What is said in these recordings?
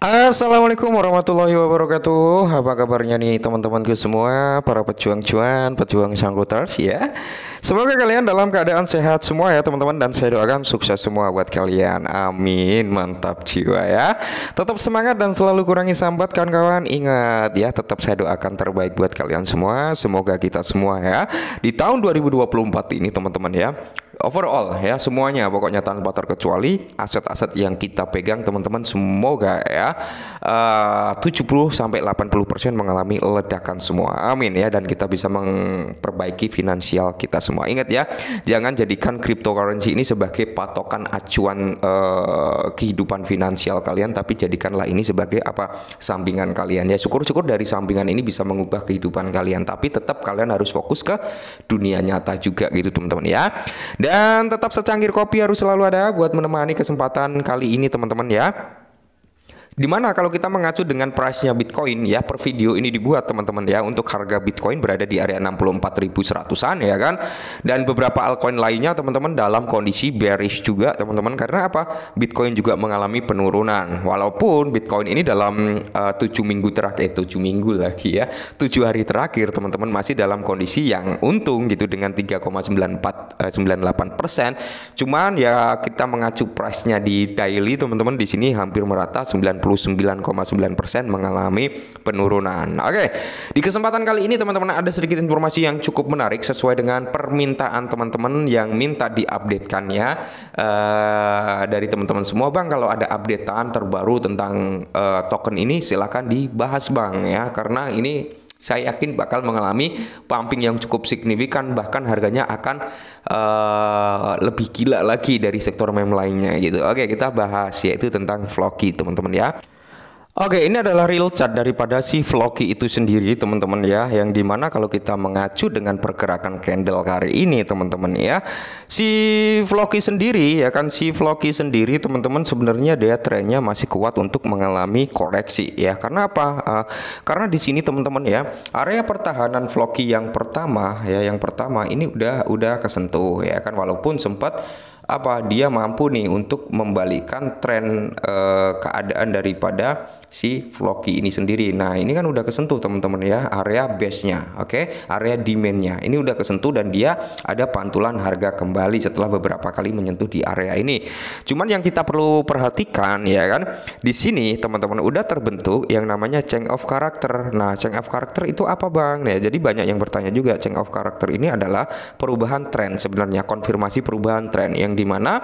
Assalamualaikum warahmatullahi wabarakatuh Apa kabarnya nih teman-temanku semua Para pejuang cuan, pejuang sangkutars ya Semoga kalian dalam keadaan sehat semua ya teman-teman Dan saya doakan sukses semua buat kalian Amin, mantap jiwa ya Tetap semangat dan selalu kurangi sambat kan kawan Ingat ya, tetap saya doakan terbaik buat kalian semua Semoga kita semua ya Di tahun 2024 ini teman-teman ya overall ya semuanya pokoknya tanpa terkecuali aset-aset yang kita pegang teman-teman semoga ya eh, uh, 70 sampai 80% persen mengalami ledakan semua. Amin ya dan kita bisa memperbaiki finansial kita semua. Ingat ya, jangan jadikan cryptocurrency ini sebagai patokan acuan uh, kehidupan finansial kalian tapi jadikanlah ini sebagai apa sampingan kalian ya. Syukur-syukur dari sampingan ini bisa mengubah kehidupan kalian tapi tetap kalian harus fokus ke dunia nyata juga gitu teman-teman ya. Dan dan tetap secangkir kopi harus selalu ada buat menemani kesempatan kali ini teman-teman ya. Dimana kalau kita mengacu dengan price-nya Bitcoin ya per video ini dibuat teman-teman ya untuk harga Bitcoin berada di area 64.100-an ya kan dan beberapa altcoin lainnya teman-teman dalam kondisi bearish juga teman-teman karena apa Bitcoin juga mengalami penurunan walaupun Bitcoin ini dalam eh, tujuh minggu terakhir eh, tujuh minggu lagi ya tujuh hari terakhir teman-teman masih dalam kondisi yang untung gitu dengan 3,94 98 eh, persen cuman ya kita mengacu price-nya di daily teman-teman di sini hampir merata 9 99,9% mengalami penurunan. Oke, di kesempatan kali ini teman-teman ada sedikit informasi yang cukup menarik sesuai dengan permintaan teman-teman yang minta diupdatekan ya uh, dari teman-teman semua bang kalau ada updatean terbaru tentang uh, token ini silahkan dibahas bang ya karena ini saya yakin bakal mengalami pumping yang cukup signifikan bahkan harganya akan uh, lebih gila lagi dari sektor meme lainnya gitu. Oke, kita bahas yaitu tentang Vlogi teman-teman ya. Oke, ini adalah real chart daripada si Floki itu sendiri, teman-teman ya, yang dimana kalau kita mengacu dengan pergerakan candle hari ini, teman-teman ya, si Floki sendiri ya kan, si Floki sendiri, teman-teman sebenarnya dia trennya masih kuat untuk mengalami koreksi ya. Karena apa? Uh, karena di sini teman-teman ya, area pertahanan Floki yang pertama ya, yang pertama ini udah udah kesentuh ya kan, walaupun sempat apa dia mampu nih untuk membalikkan tren e, keadaan daripada si Floki ini sendiri. Nah, ini kan udah kesentuh teman-teman ya, area base-nya, oke? Okay? Area demand-nya. Ini udah kesentuh dan dia ada pantulan harga kembali setelah beberapa kali menyentuh di area ini. Cuman yang kita perlu perhatikan ya kan, di sini teman-teman udah terbentuk yang namanya change of character. Nah, change of character itu apa, Bang? ya? jadi banyak yang bertanya juga change of character ini adalah perubahan tren sebenarnya, konfirmasi perubahan tren yang di mana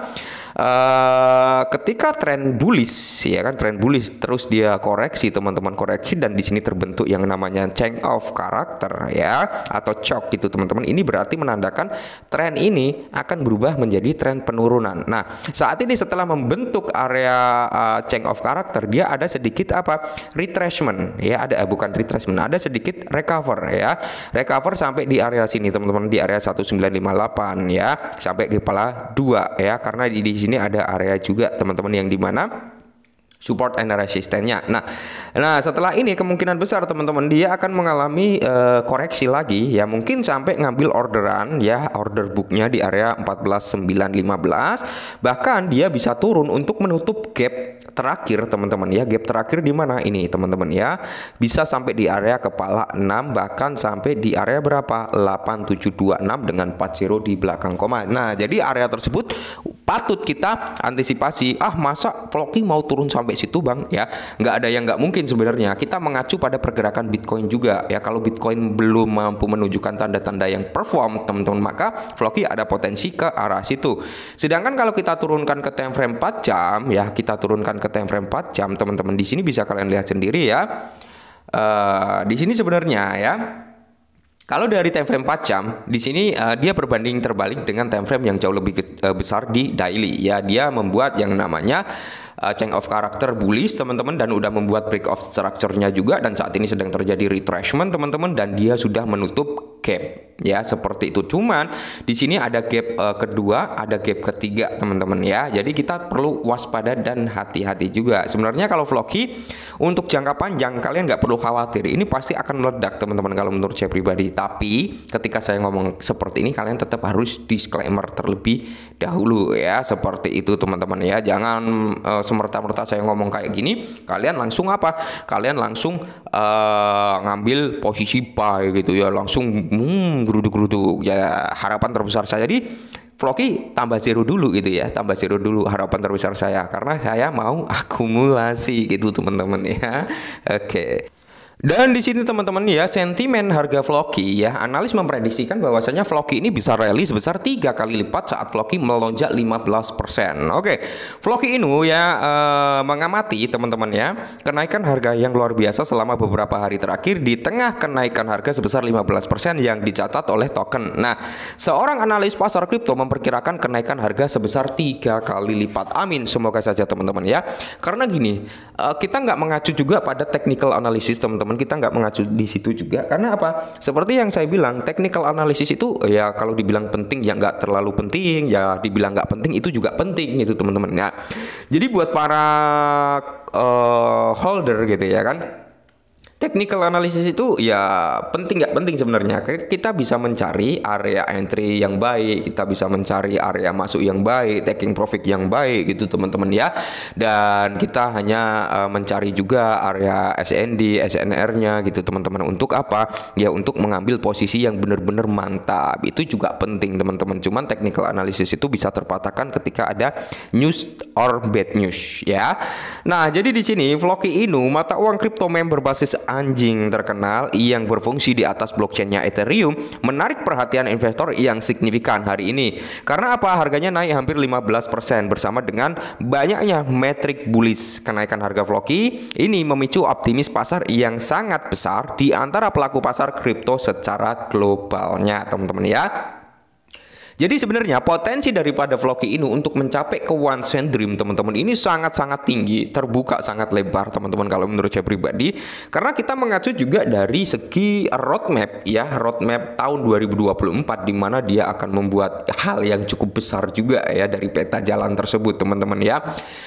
uh, ketika tren bullish ya kan tren bullish terus dia koreksi teman-teman koreksi dan di sini terbentuk yang namanya change of character ya atau shock gitu teman-teman ini berarti menandakan tren ini akan berubah menjadi tren penurunan. Nah, saat ini setelah membentuk area uh, change of character dia ada sedikit apa? retracement ya ada eh, bukan retracement ada sedikit recover ya. Recover sampai di area sini teman-teman di area 1958 ya sampai kepala 2 ya karena di, di sini ada area juga teman-teman yang di mana support and resistennya. Nah, nah setelah ini kemungkinan besar teman-teman dia akan mengalami uh, koreksi lagi ya mungkin sampai ngambil orderan ya order book-nya di area 14915 bahkan dia bisa turun untuk menutup gap terakhir teman-teman ya gap terakhir di mana ini teman-teman ya bisa sampai di area kepala 6 bahkan sampai di area berapa 8726 dengan 40 di belakang koma. Nah jadi area tersebut patut kita antisipasi ah masa vlogging mau turun sampai situ bang ya nggak ada yang nggak mungkin sebenarnya kita mengacu pada pergerakan Bitcoin juga ya kalau Bitcoin belum mampu menunjukkan tanda-tanda yang perform teman-teman maka vlogging ada potensi ke arah situ sedangkan kalau kita turunkan ke time frame 4 jam ya kita turunkan ke time frame 4 jam teman-teman di sini bisa kalian lihat sendiri ya uh, di sini sebenarnya ya kalau dari time frame 4 jam, di sini uh, dia berbanding terbalik dengan time frame yang jauh lebih ke, uh, eh, besar di daily. Ya, dia membuat yang namanya uh, change of character bullish teman-teman dan udah membuat break of structure-nya juga dan saat ini sedang terjadi retracement teman-teman dan dia sudah menutup gap ya seperti itu cuman di sini ada gap uh, kedua ada gap ketiga teman-teman ya jadi kita perlu waspada dan hati-hati juga sebenarnya kalau vlogi untuk jangka panjang kalian nggak perlu khawatir ini pasti akan meledak teman-teman kalau menurut saya pribadi tapi ketika saya ngomong seperti ini kalian tetap harus disclaimer terlebih dahulu ya seperti itu teman-teman ya jangan uh, semerta-merta saya ngomong kayak gini kalian langsung apa kalian langsung uh, ngambil posisi buy gitu ya langsung hmm guru geruduk ya harapan terbesar saya jadi Floki tambah zero dulu gitu ya, tambah zero dulu harapan terbesar saya karena saya mau akumulasi gitu teman-teman ya. Oke. Okay. Dan di sini teman-teman ya sentimen harga Floki ya analis memprediksikan bahwasanya Floki ini bisa rally sebesar tiga kali lipat saat Floki melonjak 15%. Oke, Floki ini ya eh, mengamati teman-teman ya kenaikan harga yang luar biasa selama beberapa hari terakhir di tengah kenaikan harga sebesar 15% yang dicatat oleh token. Nah, seorang analis pasar kripto memperkirakan kenaikan harga sebesar tiga kali lipat. Amin, semoga saja teman-teman ya. Karena gini, eh, kita nggak mengacu juga pada technical analysis teman-teman teman-teman kita nggak mengacu di situ juga karena apa seperti yang saya bilang technical analysis itu ya kalau dibilang penting ya nggak terlalu penting ya dibilang nggak penting itu juga penting gitu teman-teman ya jadi buat para uh, holder gitu ya kan Technical analysis itu ya penting nggak penting sebenarnya. Kita bisa mencari area entry yang baik, kita bisa mencari area masuk yang baik, taking profit yang baik gitu teman-teman ya. Dan kita hanya uh, mencari juga area SND, SNR-nya gitu teman-teman. Untuk apa? Ya untuk mengambil posisi yang benar-benar mantap. Itu juga penting teman-teman. Cuman technical analysis itu bisa terpatahkan ketika ada news or bad news ya. Nah, jadi di sini Floki Inu mata uang kripto member basis anjing terkenal yang berfungsi di atas blockchainnya Ethereum menarik perhatian investor yang signifikan hari ini. Karena apa? Harganya naik hampir 15% bersama dengan banyaknya metrik bullish. Kenaikan harga Floki ini memicu optimis pasar yang sangat besar di antara pelaku pasar kripto secara globalnya, teman-teman ya. Jadi sebenarnya potensi daripada Floki ini untuk mencapai ke one cent dream teman-teman ini sangat-sangat tinggi, terbuka sangat lebar teman-teman kalau menurut saya pribadi karena kita mengacu juga dari segi roadmap ya, roadmap tahun 2024 di mana dia akan membuat hal yang cukup besar juga ya dari peta jalan tersebut teman-teman ya.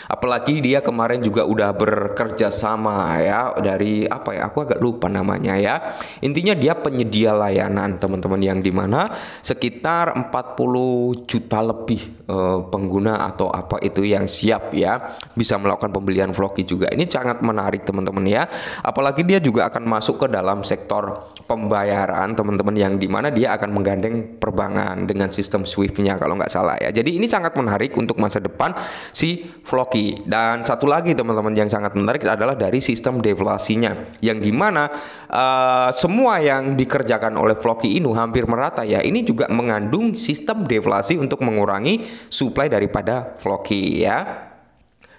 Apalagi dia kemarin juga udah bekerja sama ya dari apa ya? Aku agak lupa namanya ya. Intinya dia penyedia layanan teman-teman yang dimana sekitar 40 juta lebih uh, pengguna atau apa itu yang siap ya bisa melakukan pembelian Vlogi juga. Ini sangat menarik teman-teman ya. Apalagi dia juga akan masuk ke dalam sektor pembayaran teman-teman yang dimana dia akan menggandeng perbankan dengan sistem Swift-nya kalau nggak salah ya. Jadi ini sangat menarik untuk masa depan si Vlogi Dan satu lagi teman-teman yang sangat menarik adalah dari sistem deflasinya yang dimana uh, eh, semua yang dikerjakan oleh Vlogi ini hampir merata ya. Ini juga mengandung sistem sistem deflasi untuk mengurangi supply daripada Floki ya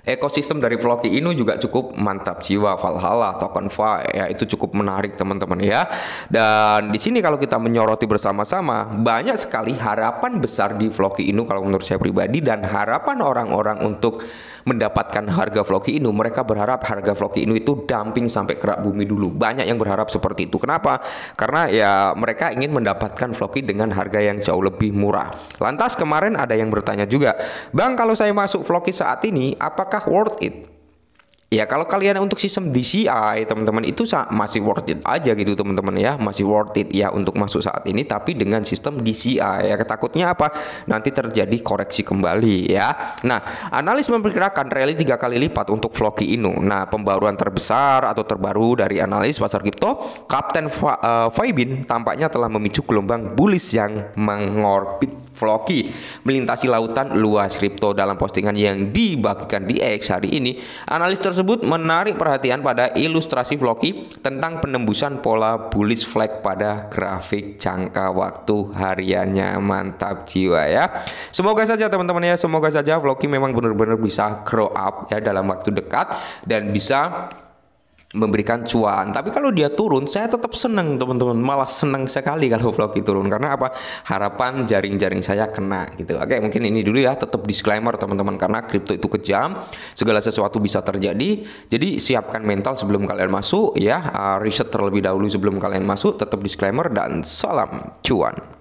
ekosistem dari Floki ini juga cukup mantap jiwa Valhalla, Token Fi ya itu cukup menarik teman-teman ya. Dan di sini kalau kita menyoroti bersama-sama banyak sekali harapan besar di Floki ini kalau menurut saya pribadi dan harapan orang-orang untuk mendapatkan harga Floki Inu, mereka berharap harga Inu itu dumping sampai kerak bumi dulu. Banyak yang berharap seperti itu. Kenapa? Karena ya mereka ingin mendapatkan Floki dengan harga yang jauh lebih murah. Lantas kemarin ada yang bertanya juga, "Bang, kalau saya masuk Floki saat ini, apakah worth it?" ya kalau kalian untuk sistem DCI teman-teman itu masih worth it aja gitu teman-teman ya masih worth it ya untuk masuk saat ini tapi dengan sistem DCI ya ketakutnya apa nanti terjadi koreksi kembali ya nah analis memperkirakan rally tiga kali lipat untuk Floki Inu nah pembaruan terbesar atau terbaru dari analis pasar kripto Kapten Fa uh, eh, Faibin tampaknya telah memicu gelombang bullish yang mengorbit Floki melintasi lautan luas kripto dalam postingan yang dibagikan di X hari ini. Analis tersebut menarik perhatian pada ilustrasi Floki tentang penembusan pola bullish flag pada grafik jangka waktu hariannya. Mantap jiwa ya. Semoga saja teman-teman ya, semoga saja Floki memang benar-benar bisa grow up ya dalam waktu dekat dan bisa memberikan cuan. Tapi kalau dia turun, saya tetap seneng teman-teman. Malah senang sekali kalau vlog itu turun karena apa? Harapan jaring-jaring saya kena gitu. Oke, mungkin ini dulu ya. Tetap disclaimer teman-teman karena kripto itu kejam, segala sesuatu bisa terjadi. Jadi siapkan mental sebelum kalian masuk ya. Uh, riset terlebih dahulu sebelum kalian masuk. Tetap disclaimer dan salam cuan.